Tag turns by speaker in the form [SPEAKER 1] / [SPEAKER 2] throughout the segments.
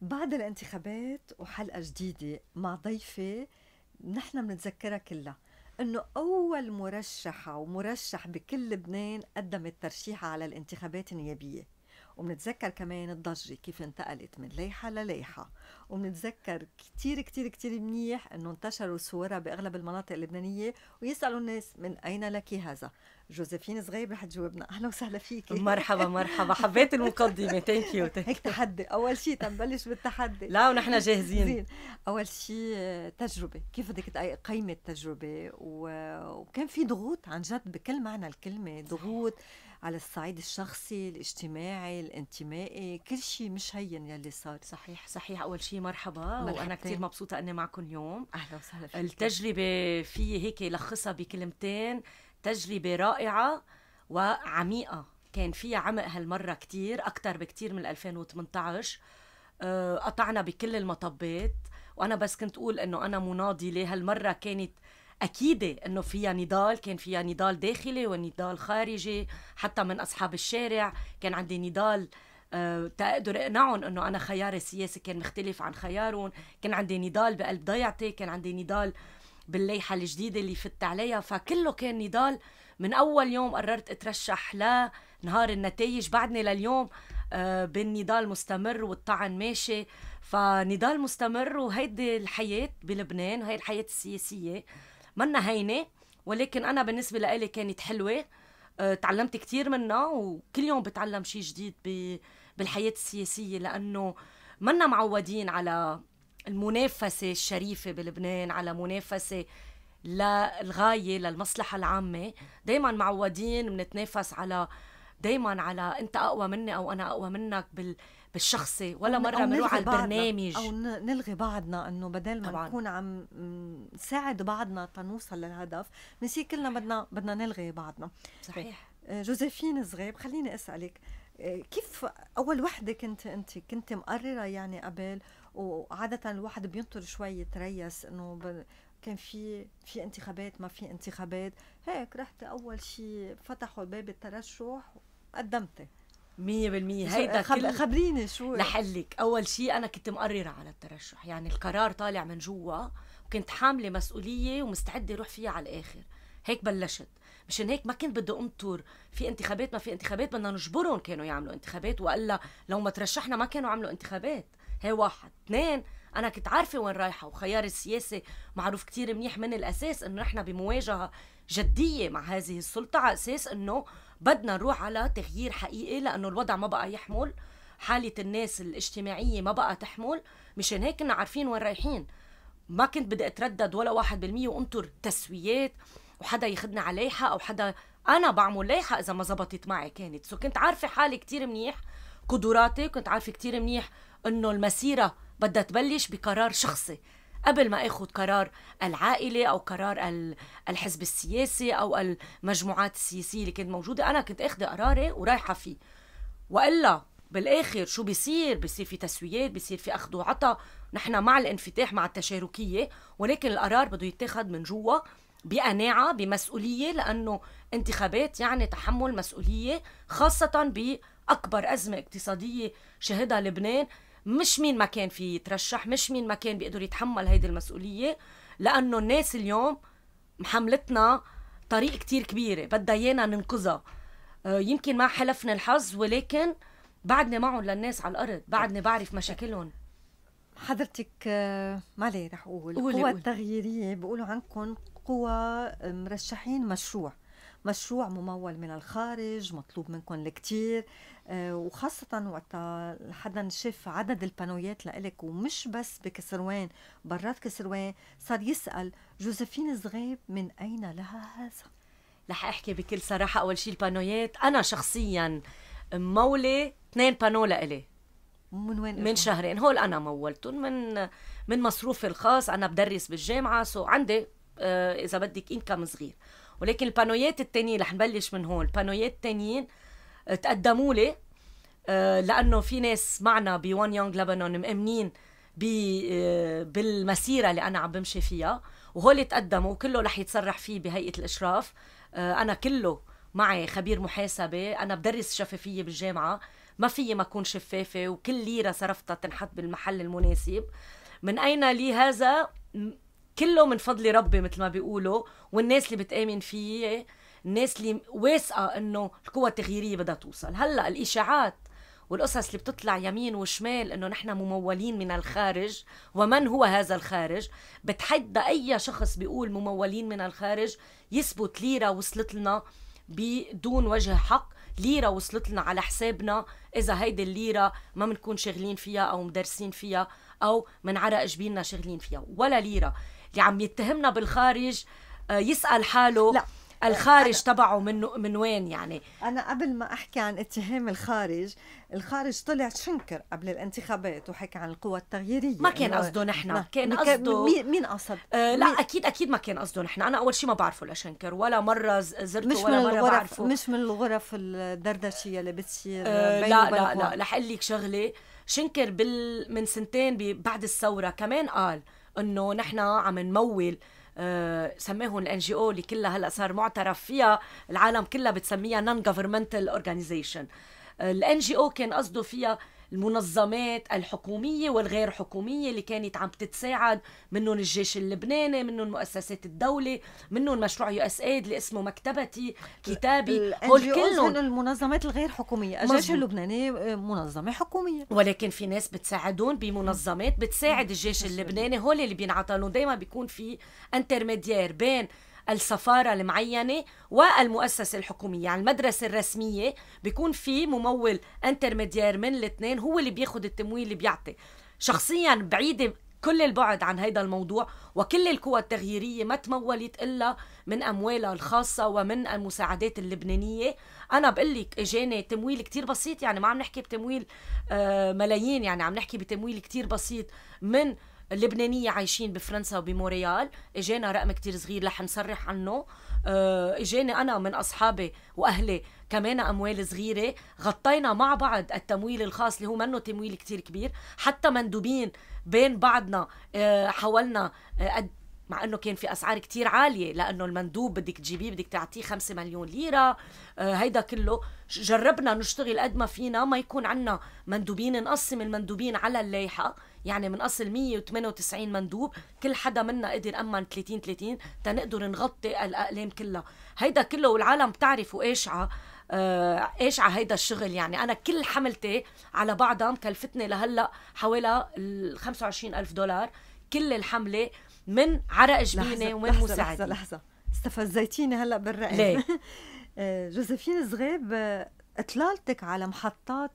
[SPEAKER 1] بعد الانتخابات وحلقة جديدة مع ضيفة نحن بنتذكرها كلها انه اول مرشحة ومرشح بكل لبنان قدمت ترشيحها على الانتخابات النيابية ومنتذكر كمان الضجة كيف انتقلت من ليحة لليحة ومنتذكر كتير كتير كتير منيح انه انتشروا صورها باغلب المناطق اللبنانية ويسألوا الناس من اين لك هذا جوزيفين صغير رح تجاوبنا اهلا وسهلا فيك مرحبا مرحبا حبيت المقدمة ثانك يو هيك تحدي اول شيء تنبلش بالتحدي لا ونحن جاهزين زين. اول شيء تجربة كيف بدك قيمة التجربة و... وكان في ضغوط عن جد بكل معنى الكلمة ضغوط على الصعيد الشخصي الاجتماعي الانتمائي كل شيء مش هين يلي صار صحيح صحيح اول شيء مرحبا مرحبتين. وانا كثير
[SPEAKER 2] مبسوطه اني معكم اليوم اهلا وسهلا فيك التجربه في هيك لخصها بكلمتين تجربه رائعه وعميقه كان فيها عمق هالمره كثير اكثر بكثير من 2018 أه، قطعنا بكل المطبات وانا بس كنت اقول انه انا مناضله هالمره كانت أكيدة أنه فيها نضال كان فيها نضال داخلي ونضال خارجي حتى من أصحاب الشارع كان عندي نضال آه، تقدر اقنعهم انه انا خياري السياسي كان مختلف عن خيارهم كان عندي نضال بقلب ضيعتي كان عندي نضال بالليحه الجديده اللي فت عليها فكله كان نضال من اول يوم قررت اترشح لنهار النتائج بعدني لليوم آه، بالنضال مستمر والطعن ماشي فنضال مستمر وهيدي الحياه بلبنان وهي الحياه السياسيه منا هينه ولكن انا بالنسبه لإلي كانت حلوه آه، تعلمت كثير منها وكل يوم بتعلم شيء جديد بالحياه السياسيه لانه منا معودين على المنافسه الشريفه بلبنان على منافسه للغايه للمصلحه العامه دائما معودين بنتنافس على دائما على انت اقوى مني او انا اقوى منك بال بالشخصي ولا مرة بنروح على البرنامج أو
[SPEAKER 1] نلغي بعضنا إنه بدل ما نكون عم نساعد بعضنا تنوصل للهدف بنصير كلنا بدنا بدنا نلغي بعضنا صحيح طيب، آه، جوزيفين زغيب خليني أسألك آه، كيف أول وحدة كنت أنت كنت مقررة يعني قبل وعادة الواحد بينطر شوي يتريس إنه كان في في انتخابات ما في انتخابات هيك رحت اول شيء فتحوا باب الترشح قدمتي
[SPEAKER 2] مية بالمية هيدا خب... خبريني شو لحلك أول شيء أنا كنت مقررة على الترشح يعني القرار طالع من جوا وكنت حاملة مسؤولية ومستعدة روح فيها على الآخر هيك بلشت مشان هيك ما كنت بدي انطر في انتخابات ما في انتخابات بدنا نجبرهم كانوا يعملوا انتخابات والا لو ما ترشحنا ما كانوا عملوا انتخابات هي واحد اثنين انا كنت عارفه وين رايحه وخياري السياسي معروف كتير منيح من الاساس انه نحن بمواجهه جديه مع هذه السلطه على اساس انه بدنا نروح على تغيير حقيقي لانه الوضع ما بقى يحمل حاله الناس الاجتماعيه ما بقى تحمل مشان هيك كنا عارفين وين رايحين ما كنت بدي اتردد ولا واحد بالمية وانطر تسويات وحدا ياخذنا على او حدا انا بعمل ليحة اذا ما زبطت معي كانت سو كنت عارفه حالي كتير منيح قدراتي كنت عارفه كتير منيح انه المسيره بدها تبلش بقرار شخصي قبل ما اخذ قرار العائله او قرار الحزب السياسي او المجموعات السياسيه اللي كانت موجوده انا كنت اخذ قراري ورايحه فيه والا بالاخر شو بيصير بيصير في تسويات بيصير في اخذ وعطاء نحن مع الانفتاح مع التشاركيه ولكن القرار بده يتاخذ من جوا بقناعه بمسؤوليه لانه انتخابات يعني تحمل مسؤوليه خاصه باكبر ازمه اقتصاديه شهدها لبنان مش مين ما كان في يترشح مش مين ما كان بيقدر يتحمل هيدي المسؤوليه لانه الناس اليوم محملتنا طريق كتير كبيره بدها ايانا ننقذها آه، يمكن ما حلفنا الحظ ولكن بعدني معهم للناس على الارض بعدني بعرف مشاكلهم حضرتك آه،
[SPEAKER 1] معلي رح اقول قوة تغييرية بيقولوا عنكم قوى مرشحين مشروع مشروع ممول من الخارج مطلوب منكم الكثير آه، وخاصة وقتها حدا شاف عدد البانويات لإلك ومش بس بكسروان برات كسروان صار يسأل جوزفين زغيب من أين لها هذا؟
[SPEAKER 2] رح أحكي بكل صراحة أول شيء البانويات أنا شخصيا مولة اثنين بانو لإلي
[SPEAKER 1] من وين من
[SPEAKER 2] شهرين هول أنا مولتهم من من مصروفي الخاص أنا بدرس بالجامعة سو عندي آه، إذا بدك إنكم صغير ولكن البانويات التانيين رح نبلش من هون البانويات التانيين تقدموا لي آه، لانه في ناس معنا بوان يونغ لبنان مأمنين آه، بالمسيره اللي انا عم بمشي فيها وهول تقدموا كله رح يتصرح فيه بهيئه الاشراف آه، انا كله معي خبير محاسبه انا بدرس شفافيه بالجامعه ما فيي ما اكون شفافه وكل ليره صرفتها تنحط بالمحل المناسب من اين لي هذا كله من فضل ربي مثل ما بيقولوا والناس اللي بتآمن فيه الناس اللي واثقة انه القوى التغييرية بدها توصل هلا الاشاعات والقصص اللي بتطلع يمين وشمال انه نحن ممولين من الخارج ومن هو هذا الخارج بتحدى اي شخص بيقول ممولين من الخارج يثبت ليره وصلت لنا بدون وجه حق ليرة وصلت لنا على حسابنا إذا هيدي الليرة ما بنكون شغلين فيها أو مدرسين فيها أو من عرق جبيننا شغلين فيها ولا ليرة اللي عم يتهمنا بالخارج آه، يسال حاله لا. الخارج تبعه من من وين يعني انا قبل ما احكي عن اتهام الخارج
[SPEAKER 1] الخارج طلع شنكر قبل الانتخابات وحكى عن القوى التغييريه ما كان قصده نحن كان قصده مين
[SPEAKER 2] قصد آه لا مين اكيد اكيد ما كان قصده نحن انا اول شيء ما بعرفه لشنكر ولا مره زرته مش ولا من مره الغرف بعرفه
[SPEAKER 1] مش من الغرف الدردشيه اللي
[SPEAKER 2] بتصير آه لا, لا لا رح اقول لك شغله شنكر بال من سنتين بعد الثوره كمان قال انه نحن عم نمول أه سميهم الان جي او اللي كلها هلا صار معترف فيها العالم كلها بتسميها نون جوفرمنتال اورجانيزيشن الان جي او كان قصده فيها المنظمات الحكومية والغير حكومية اللي كانت عم تتساعد منهم الجيش اللبناني منهم مؤسسات الدولة منهم مشروع يو اس ايد اللي اسمه مكتبتي كتابي هول كلهم
[SPEAKER 1] المنظمات الغير حكومية الجيش
[SPEAKER 2] اللبناني آه، منظمة حكومية ولكن في ناس بتساعدون بمنظمات بتساعد الجيش اللبناني هول اللي بينعطلون دائما بيكون في انترميديير بين السفاره المعينه والمؤسسه الحكوميه يعني المدرسه الرسميه بيكون في ممول انترميديير من الاثنين هو اللي بياخذ التمويل اللي بيعطي شخصيا بعيده كل البعد عن هذا الموضوع وكل القوى التغييريه ما تمولت الا من اموالها الخاصه ومن المساعدات اللبنانيه انا بقول لك اجاني تمويل كتير بسيط يعني ما عم نحكي بتمويل آه، ملايين يعني عم نحكي بتمويل كتير بسيط من اللبنانيه عايشين بفرنسا وبموريال اجانا رقم كتير صغير رح نصرح عنه آه، اجاني انا من اصحابي واهلي كمان اموال صغيره غطينا مع بعض التمويل الخاص اللي هو منه تمويل كتير كبير حتى مندوبين بين بعضنا آه، حاولنا آه، قد مع انه كان في اسعار كتير عاليه لانه المندوب بدك تجيبيه بدك تعطيه 5 مليون ليره هيدا كله جربنا نشتغل قد ما فينا ما يكون عنا مندوبين نقسم المندوبين على اللايحه يعني من اصل 198 مندوب كل حدا منا قدر امن 30 30 تنقدر نغطي الاقلام كلها هيدا كله والعالم بتعرف وقاشعه ايش على آه، هيدا الشغل يعني انا كل حملتي على بعضها مكلفتني لهلا حوالي ال الف دولار كل الحمله من عرق جبيني ومن لحظة مساعدة لحظه لحظه
[SPEAKER 1] استفزيتيني هلا بالرأي ليه؟ آه، جوزيفين صغيب آه، اطلالتك على محطات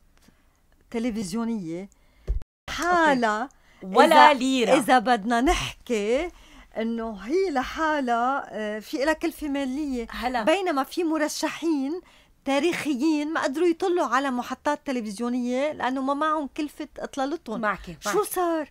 [SPEAKER 1] تلفزيونيه حالة ولا ليرة إذا بدنا نحكي انه هي لحالها آه، في لها كلفه ماليه هلا بينما في مرشحين تاريخيين ما قدروا يطلوا على محطات تلفزيونيه
[SPEAKER 2] لانه ما معهم كلفه اطلالتهم معك شو صار؟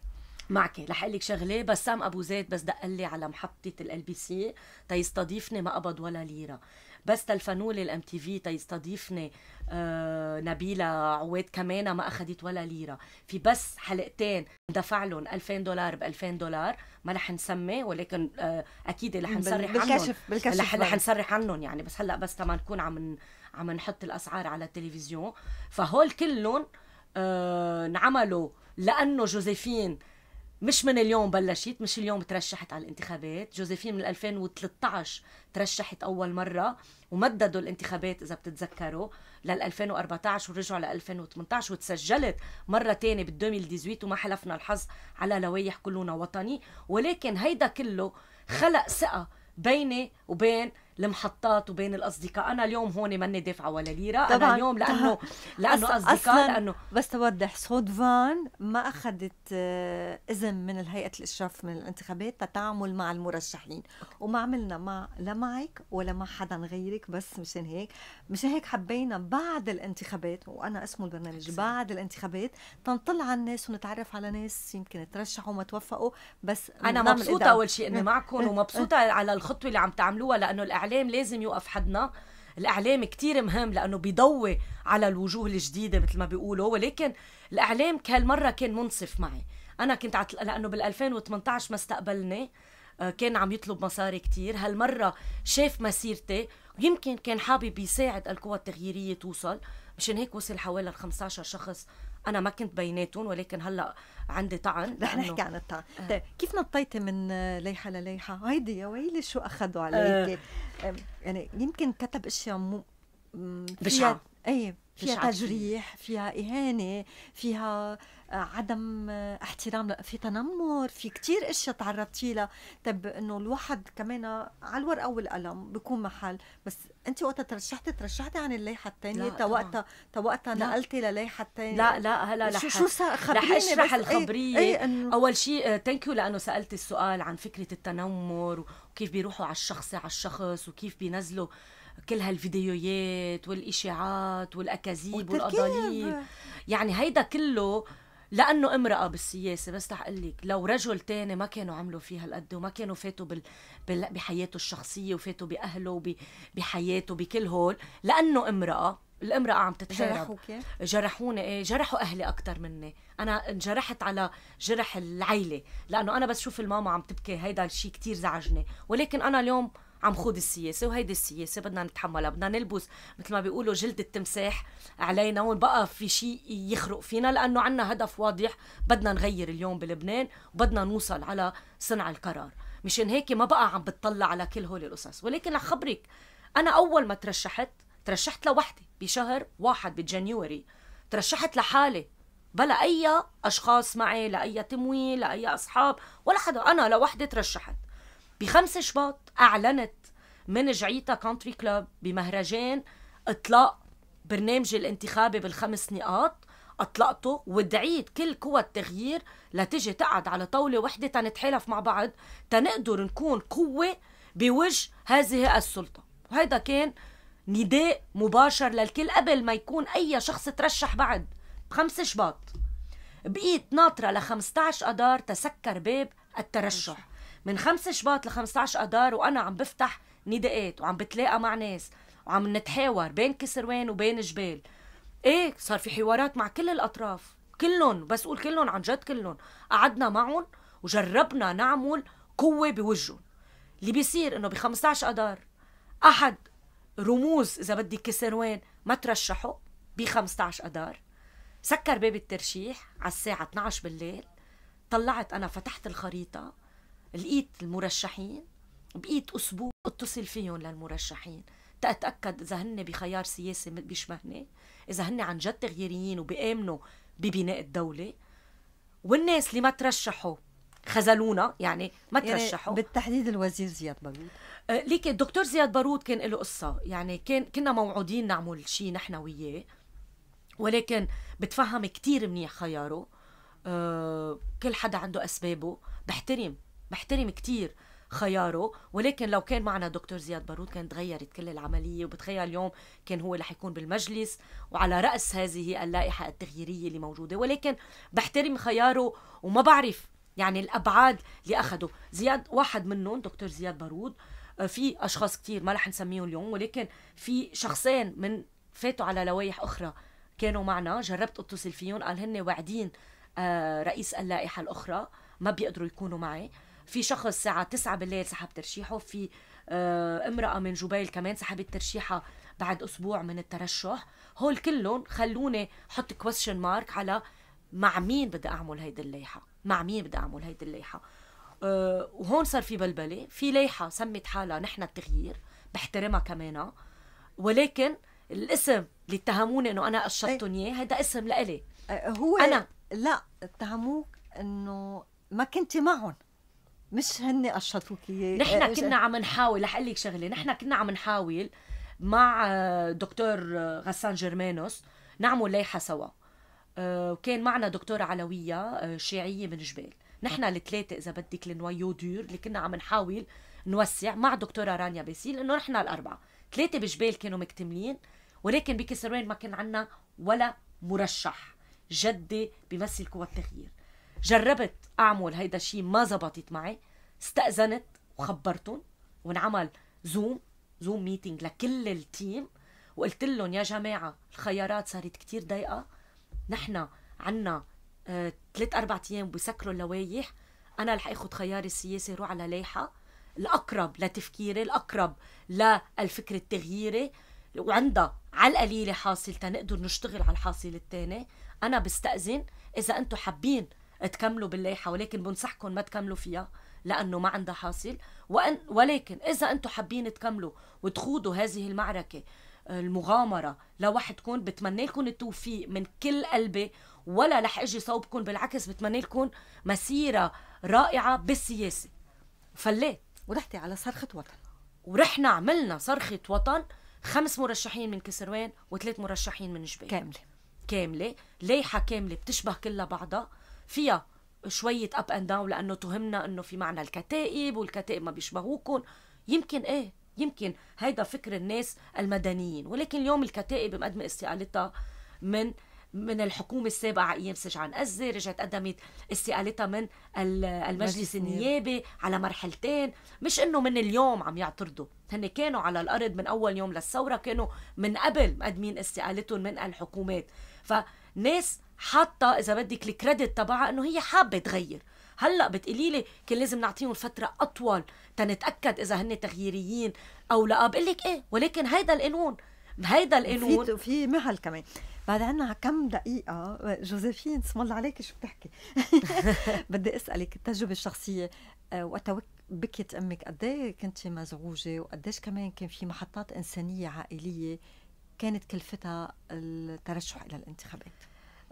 [SPEAKER 2] معك رح اقول لك شغله بسام ابو زيد بس دق لي على محطه ال بي سي تيستضيفني ما قبض ولا ليره بس تلفنوا لي الام تي في تيستضيفني آه، نبيلة عواد كمان ما أخذت ولا ليرة في بس حلقتين دفع لهم 2000 دولار ب 2000 دولار ما رح نسمي ولكن آه، أكيد رح نصرح عنهم بالكشف بالكشف رح, نصرح عنهم يعني بس هلأ بس تما نكون عم عم نحط الأسعار على التلفزيون فهول كلهم آه، انعملوا لأنه جوزيفين مش من اليوم بلشت مش اليوم ترشحت على الانتخابات جوزيفين من 2013 ترشحت اول مره ومددوا الانتخابات اذا بتتذكروا لل 2014 ورجعوا ل 2018 وتسجلت مره ثانيه بال 2018 وما حلفنا الحظ على لوائح كلنا وطني ولكن هيدا كله خلق ثقه بيني وبين المحطات وبين الاصدقاء انا اليوم هون ماني دافعه ولا ليره طبعا انا اليوم لانه لانه اصدقاء لانه
[SPEAKER 1] بس توضح صوت فان ما اخذت آه، اذن من الهيئه الاشراف من الانتخابات تتعامل مع المرشحين وما عملنا مع لا معك ولا مع حدا غيرك بس مشان هيك مشان هيك حبينا بعد الانتخابات وانا اسمه البرنامج بعد الانتخابات تنطلع على الناس ونتعرف على ناس يمكن ترشحوا وما توفقوا بس انا مبسوطه اول شيء اني معكم ومبسوطه على
[SPEAKER 2] الخطوه اللي عم تعملوها لانه الاعلام الاعلام لازم يوقف حدنا الاعلام كتير مهم لانه بيضوي على الوجوه الجديده مثل ما بيقولوا ولكن الاعلام كهالمره كان منصف معي انا كنت عت... لانه بال 2018 ما استقبلني آه، كان عم يطلب مصاري كتير هالمره شاف مسيرتي ويمكن كان حابب يساعد القوى التغييريه توصل مشان هيك وصل حوالي 15 شخص انا ما كنت بيناتهم ولكن هلا عندي طعن رح نحكي عن الطعن آه. طيب كيف
[SPEAKER 1] نطيتي من ليحه لليحه هيدي يا ويلي شو اخذوا عليك آه. يعني يمكن كتب اشياء مو بشعه اي فيها تجريح فيها اهانه فيها آه، عدم آه، احترام في تنمر في كتير اشياء تعرضتي لها طب انه الواحد كمان آه، على الورقه والقلم بيكون محل بس انت وقتها ترشحتي ترشحتي عن اللائحه الثانيه تا وقتها تا وقتها نقلتي للائحه الثانيه لا
[SPEAKER 2] لا هلا رح شو رح اشرح إيه، الخبريه ايه ايه اول شيء ثانك يو لانه سالتي السؤال عن فكره التنمر وكيف بيروحوا على الشخص على الشخص وكيف بينزلوا كل هالفيديوهات والإشاعات والأكاذيب والأضاليل يعني هيدا كله لانه امراه بالسياسه بس رح اقول لك لو رجل تاني ما كانوا عملوا فيها هالقد وما كانوا فاتوا بال... بال... بحياته الشخصيه وفاتوا باهله وب... بحياته بكل هول لانه امراه الامرأة عم تتحارب جرحوك جرحوني ايه جرحوا اهلي اكثر مني، انا انجرحت على جرح العيلة، لانه انا بس شوف الماما عم تبكي هيدا الشيء كثير زعجني، ولكن انا اليوم عم خوض السياسه وهيدي السياسه بدنا نتحملها بدنا نلبس مثل ما بيقولوا جلد التمساح علينا ونبقى في شيء يخرق فينا لانه عندنا هدف واضح بدنا نغير اليوم بلبنان وبدنا نوصل على صنع القرار مشان هيك ما بقى عم بتطلع على كل هول القصص ولكن لخبرك انا اول ما ترشحت ترشحت لوحدي بشهر واحد بجانيوري ترشحت لحالي بلا اي اشخاص معي لاي تمويل لاي اصحاب ولا حدا انا لوحدي ترشحت بخمس شباط أعلنت من جعيتا كونتري كلوب بمهرجان إطلاق برنامجي الانتخابي بالخمس نقاط أطلقته ودعيت كل قوى التغيير لتجي تقعد على طاولة وحدة تنتحالف مع بعض تنقدر نكون قوة بوجه هذه السلطة وهذا كان نداء مباشر للكل قبل ما يكون أي شخص ترشح بعد بخمس شباط بقيت ناطرة ل 15 اذار تسكر باب الترشح من 5 شباط ل 15 اذار وانا عم بفتح نداءات وعم بتلاقى مع ناس وعم نتحاور بين كسروان وبين جبال ايه صار في حوارات مع كل الاطراف كلهم بس قول كلهم عن جد كلهم قعدنا معهم وجربنا نعمل قوه بوجههم اللي بيصير انه ب 15 اذار احد رموز اذا بدي كسروان ما ترشحوا ب 15 اذار سكر باب الترشيح على الساعه 12 بالليل طلعت انا فتحت الخريطه لقيت المرشحين بقيت اسبوع اتصل فيهم للمرشحين تأتأكد إذا هن بخيار سياسي بيشبهني إذا هن عن جد تغييريين وبيآمنوا ببناء الدولة والناس اللي ما ترشحوا خذلونا يعني ما يعني ترشحوا بالتحديد الوزير زياد بارود أه، ليك الدكتور زياد بارود كان له قصة يعني كان كنا موعودين نعمل شيء نحن وياه ولكن بتفهم كتير منيح خياره أه، كل حدا عنده أسبابه بحترم بحترم كتير خياره ولكن لو كان معنا دكتور زياد بارود كان تغيرت كل العملية وبتخيل اليوم كان هو رح يكون بالمجلس وعلى رأس هذه اللائحة التغييرية اللي موجودة ولكن بحترم خياره وما بعرف يعني الأبعاد اللي أخده زياد واحد منهم دكتور زياد بارود آه، في أشخاص كتير ما رح نسميهم اليوم ولكن في شخصين من فاتوا على لوائح أخرى كانوا معنا جربت اتصل فيهم قال هن واعدين آه، رئيس اللائحة الأخرى ما بيقدروا يكونوا معي في شخص الساعة 9 بالليل سحب ترشيحه في آه، امرأة من جبيل كمان سحبت ترشيحها بعد أسبوع من الترشح هول كلهم خلوني حط كويشن مارك على مع مين بدي أعمل هيدي الليحة مع مين بدي أعمل هيدي الليحة آه، وهون صار في بلبلة في ليحة سمت حالها نحن التغيير بحترمها كمان ولكن الاسم اللي اتهموني انه انا قشطتهم اياه هذا اسم لإلي أه، هو انا لا اتهموك انه ما كنتي معهم مش هن قشطوك اياه نحن آه، كنا عم نحاول رح اقول لك شغله نحن كنا عم نحاول مع آه، دكتور آه، غسان جرمانوس نعمل لائحه سوا وكان معنا دكتوره علويه شيعيه من جبال نحن الثلاثه اذا بدك لنويو دور اللي كنا عم نحاول نوسع مع دكتوره رانيا باسيل انه نحن الاربعه ثلاثه بجبال كانوا مكتملين ولكن بكسروان ما كان عنا ولا مرشح جدي بيمثل قوى التغيير جربت اعمل هيدا الشيء ما زبطت معي استاذنت وخبرتهم وانعمل زوم زوم ميتينغ لكل التيم وقلت لهم يا جماعه الخيارات صارت كتير ضيقه نحن عنا ثلاث آه، اربع ايام بسكروا اللوايح انا رح اخذ خياري السياسي روح على لائحه الاقرب لتفكيري الاقرب للفكر التغييري وعندها على القليله حاصل تنقدر نشتغل على الحاصل الثاني انا بستاذن اذا انتم حابين تكملوا باللايحه ولكن بنصحكم ما تكملوا فيها لانه ما عندها حاصل وأن ولكن اذا انتم حابين تكملوا وتخوضوا هذه المعركه آه، المغامرة لوحدكم بتمنى لكم التوفيق من كل قلبي ولا رح اجي صوبكم بالعكس بتمنى لكم مسيرة رائعة بالسياسة فليت ورحتي على صرخة وطن ورحنا عملنا صرخة وطن خمس مرشحين من كسروان وثلاث مرشحين من جبال كاملة كاملة لايحة كاملة بتشبه كلها بعضها فيها شوية أب أند داون لأنه تهمنا أنه في معنى الكتائب والكتائب ما بيشبهوكم يمكن إيه يمكن هيدا فكر الناس المدنيين ولكن اليوم الكتائب مقدمة استقالتها من من الحكومة السابقة أيام سجعان قزة رجعت قدمت استقالتها من المجلس النيابي على مرحلتين مش إنه من اليوم عم يعترضوا هن كانوا على الأرض من أول يوم للثورة كانوا من قبل مقدمين استقالتهم من الحكومات ف ناس حاطه اذا بدك الكريدت تبعها انه هي حابه تغير هلا بتقولي لي كان لازم نعطيهم فتره اطول تنتاكد اذا هن تغييريين او لا بقول لك ايه ولكن هيدا القانون هيدا القانون
[SPEAKER 1] في مهل كمان بعد عنا كم دقيقة جوزيفين اسم الله عليك شو بتحكي بدي اسألك التجربة الشخصية آه، وقت بكيت امك قديه كنتي مزعوجة وقديش كمان كان في محطات انسانية
[SPEAKER 2] عائلية كانت كلفتها الترشح الى الانتخابات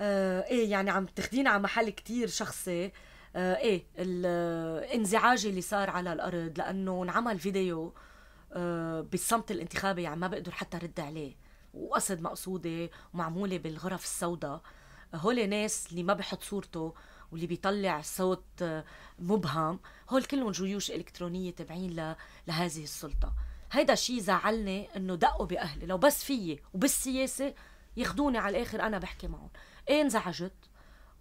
[SPEAKER 2] آه ايه يعني عم تاخدينا على محل كتير شخصي آه ايه الانزعاج اللي صار على الارض لانه انعمل فيديو آه بالصمت الانتخابي يعني ما بقدر حتى رد عليه وقصد مقصوده ومعموله بالغرف السوداء هول ناس اللي ما بحط صورته واللي بيطلع صوت آه، مبهم هول كلهم جيوش الكترونيه تابعين لهذه السلطه هيدا الشيء زعلني انه دقوا باهلي لو بس فيي وبالسياسه ياخذوني على الاخر انا بحكي معهم ايه انزعجت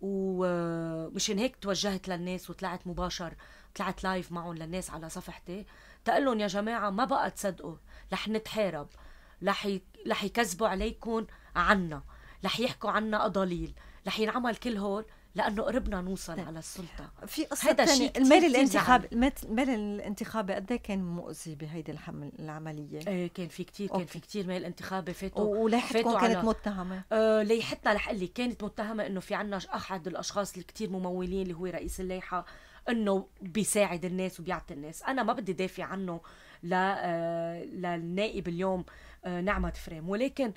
[SPEAKER 2] ومشان هيك توجهت للناس وطلعت مباشر طلعت لايف معهم للناس على صفحتي تقول يا جماعه ما بقى تصدقوا رح نتحارب رح رح يكذبوا عليكم عنا رح يحكوا عنا اضاليل رح ينعمل كل هول لانه قربنا نوصل نعم. على السلطه في قصه هذا المال الانتخابي
[SPEAKER 1] المال الانتخابي قد إيه كان مؤذي بهيدي العمليه ايه كان في كثير كان
[SPEAKER 2] في كثير مال انتخابي فاتوا ولايحتكم كانت على... متهمه آه لايحتنا رح لك كانت متهمه انه في عنا احد الاشخاص اللي كثير ممولين اللي هو رئيس اللايحه انه بيساعد الناس وبيعطي الناس انا ما بدي دافع عنه ل... آه، للنائب اليوم آه، نعمه فريم ولكن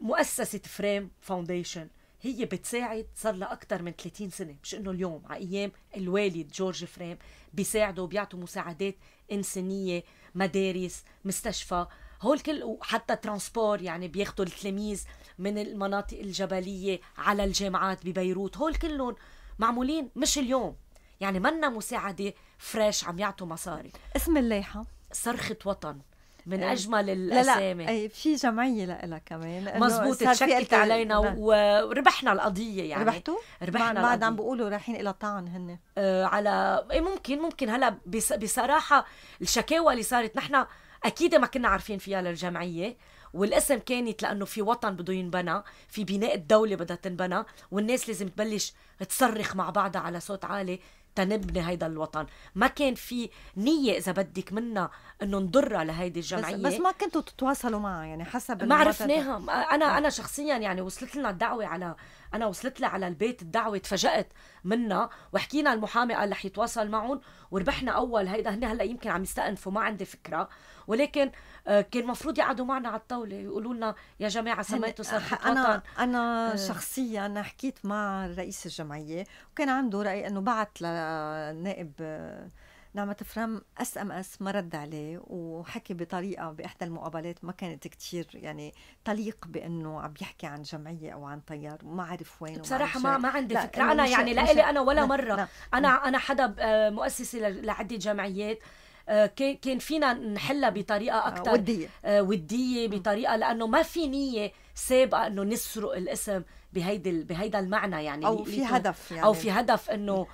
[SPEAKER 2] مؤسسه فريم فاونديشن هي بتساعد صار لها أكثر من 30 سنة مش إنه اليوم على أيام الوالد جورج فريم بيساعدوا وبيعطوا مساعدات إنسانية مدارس مستشفى هول كل وحتى ترانسبور يعني بياخذوا التلاميذ من المناطق الجبلية على الجامعات ببيروت هول كلهم معمولين مش اليوم يعني منا مساعدة فريش عم يعطوا مصاري
[SPEAKER 1] اسم اللائحة
[SPEAKER 2] صرخة وطن من اجمل الاسامي لا
[SPEAKER 1] لا في جمعيه لها كمان مزبوط تشكلت علينا نعم.
[SPEAKER 2] وربحنا القضيه
[SPEAKER 1] يعني ربحتوا؟ ربحنا بعد عم بيقولوا رايحين الى طعن هن
[SPEAKER 2] آه على ايه ممكن ممكن هلا بصراحه الشكاوى اللي صارت نحن اكيد ما كنا عارفين فيها للجمعيه والاسم كانت لانه في وطن بده ينبنى في بناء الدوله بدها تنبنى والناس لازم تبلش تصرخ مع بعضها على صوت عالي تنبني هيدا الوطن ما كان في نية إذا بدك منا إنه نضرها لهيدي الجمعية بس, بس ما
[SPEAKER 1] كنتوا تتواصلوا
[SPEAKER 2] معها يعني حسب ما عرفناها أنا آه. أنا شخصيا يعني وصلت لنا الدعوة على أنا وصلت لها على البيت الدعوة تفاجأت منها وحكينا المحامي قال رح يتواصل معهم وربحنا أول هيدا هن هلا يمكن عم يستأنفوا ما عندي فكرة ولكن آه، كان المفروض يقعدوا معنا على الطاوله يقولوا لنا يا جماعه سميتوا صار انا انا آه. شخصيا انا حكيت
[SPEAKER 1] مع رئيس الجمعيه وكان عنده راي انه بعث لنائب آه، نعمة فرام اس ام اس ما رد عليه وحكي بطريقه باحدى المقابلات ما كانت كتير يعني تليق بانه عم يحكي عن جمعيه او عن تيار وما عرف وين بصراحه ما ما عندي فكره انا يعني إلي انا ولا لا مره لا انا
[SPEAKER 2] انا حدا مؤسسه لعده جمعيات آه، كان فينا نحلها بطريقه آه، اكثر وديه آه، وديه بطريقه لانه ما في نيه سابقه انه نسرق الاسم بهيدي بهيدا المعنى يعني او في هدف يعني او في هدف انه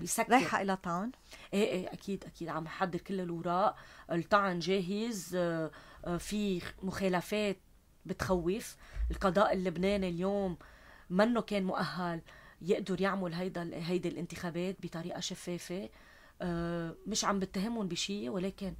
[SPEAKER 2] يسكر رايحه الى طعن؟ ايه ايه اكيد اكيد عم حضر كل الاوراق الطعن جاهز في مخالفات بتخوف القضاء اللبناني اليوم منه كان مؤهل يقدر يعمل هيدا هيدي الانتخابات بطريقه شفافه آه، مش عم بتهمهم بشيء ولكن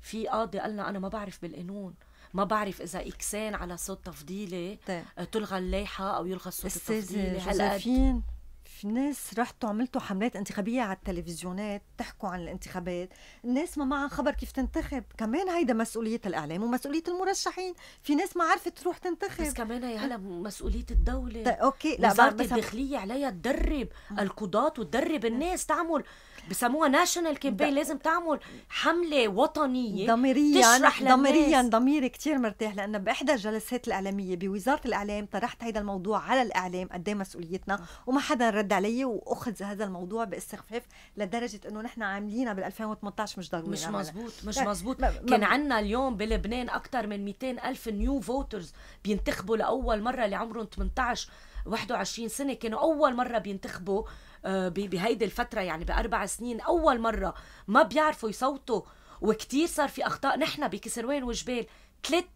[SPEAKER 2] في قاضي قالنا انا ما بعرف بالقانون ما بعرف اذا اكسان على صوت تفضيلي طيب. آه، تلغى اللائحه او يلغى الصوت التفضيلي جوزيفين
[SPEAKER 1] في ناس رحتوا عملتوا حملات انتخابية على التلفزيونات تحكوا عن الانتخابات الناس ما معها خبر كيف تنتخب كمان هيدا مسؤولية الإعلام ومسؤولية
[SPEAKER 2] المرشحين في ناس ما عرفت تروح تنتخب بس كمان هي هلا مسؤولية الدولة طيب أوكي لا وزارة الداخلية عليها تدرب آه. القضاة وتدرب الناس تعمل بسموها ناشونال كامبين لازم تعمل حمله وطنيه ضميريا تشرح ضميريا ضميري
[SPEAKER 1] كثير مرتاح لانه باحدى الجلسات الاعلاميه بوزاره الاعلام طرحت هذا الموضوع على الاعلام قد ايه مسؤوليتنا وما حدا رد علي واخذ هذا الموضوع باستخفاف لدرجه انه نحن
[SPEAKER 2] عاملينها بال 2018 مش ضروري مش مزبوط مش مزبوط كان عندنا اليوم بلبنان اكثر من 200 ألف نيو فوترز بينتخبوا لاول مره اللي عمرهم 18 21 سنه كانوا اول مره بينتخبوا آه، بهيدي الفتره يعني باربع سنين اول مره ما بيعرفوا يصوتوا وكتير صار في اخطاء نحن بكسروان وجبال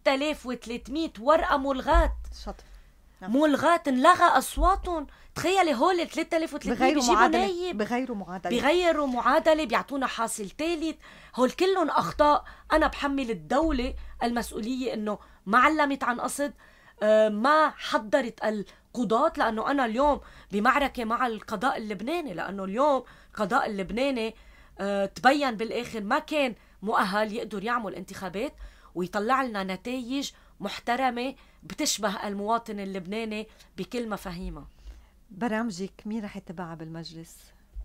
[SPEAKER 2] 3300 ورقه ملغات شاطر نعم. ملغات انلغى اصواتهم تخيلي هول ال 3300 بغيروا معادله
[SPEAKER 1] بغيروا معادله بغيروا
[SPEAKER 2] معادله بيعطونا حاصل ثالث هول كلهم اخطاء انا بحمل الدوله المسؤوليه انه ما علمت عن قصد آه، ما حضرت القضاة لأنه أنا اليوم بمعركة مع القضاء اللبناني لأنه اليوم القضاء اللبناني آه، تبين بالآخر ما كان مؤهل يقدر يعمل انتخابات ويطلع لنا نتائج محترمة بتشبه المواطن اللبناني بكل مفاهيمها برامجك مين رح يتبعها بالمجلس؟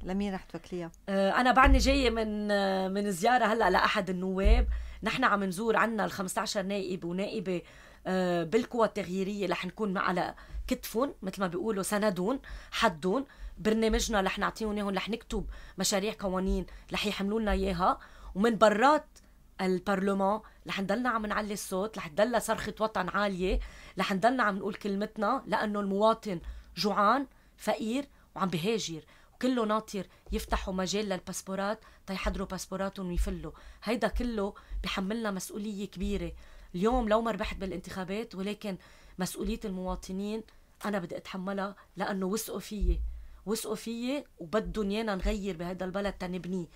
[SPEAKER 2] لمين رح تفكريها؟ آه، أنا بعدني جاية من من زيارة هلا لأحد النواب، نحن عم نزور عنا ال 15 نائب ونائبة آه، بالقوى التغييريه رح نكون على كتفهم مثل ما بيقولوا سندون حدون برنامجنا رح نعطيهم اياهم رح نكتب مشاريع قوانين رح يحملوا لنا اياها ومن برات البرلمان رح نضلنا عم نعلي الصوت رح تضلها صرخه وطن عاليه رح نضلنا عم نقول كلمتنا لانه المواطن جوعان فقير وعم بهاجر كله ناطر يفتحوا مجال للباسبورات تيحضروا باسبوراتهم ويفلوا هيدا كله بحملنا مسؤولية كبيرة اليوم لو ما ربحت بالانتخابات ولكن مسؤوليه المواطنين انا بدي اتحملها لانه وثقوا فيي وثقوا فيي وبدهم يانا نغير بهذا البلد تنبنيه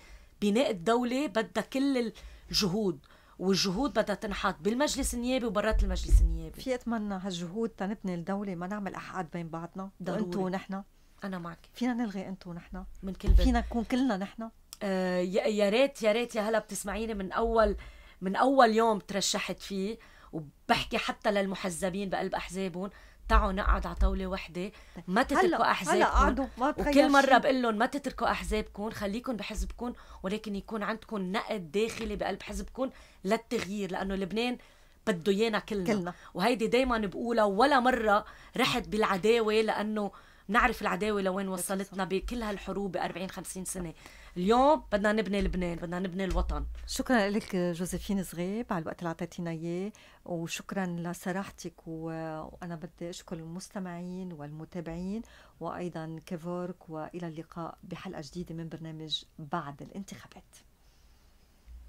[SPEAKER 2] بناء الدوله بدها كل الجهود والجهود بدها تنحط بالمجلس النيابي وبرات المجلس النيابي
[SPEAKER 1] في اتمنى هالجهود تنبني الدوله ما نعمل احقاد بين بعضنا انتو ونحن انا معك
[SPEAKER 2] فينا نلغي انتو ونحن من كل بيت. فينا
[SPEAKER 1] نكون كلنا نحن
[SPEAKER 2] آه يا ريت يا ريت يا هلا بتسمعيني من اول من اول يوم ترشحت فيه وبحكي حتى للمحزبين بقلب احزابهم تعوا نقعد على طاوله وحده ما تتركوا احزابكم آه، وكل مره بقول لهم ما تتركوا احزابكم خليكم بحزبكم ولكن يكون عندكم نقد داخلي بقلب حزبكم للتغيير لانه لبنان بده ايانا كلنا. كلنا وهيدي دايما بقولها ولا مره رحت بالعداوه لانه نعرف العداوه لوين وصلتنا بكل هالحروب ب 40 50 سنه اليوم بدنا نبني لبنان بدنا نبني الوطن
[SPEAKER 1] شكرا لك جوزيفين صغيب على الوقت اللي اعطيتينا اياه وشكرا لصراحتك وانا بدي اشكر المستمعين والمتابعين وايضا كيفورك والى اللقاء بحلقه جديده من برنامج بعد الانتخابات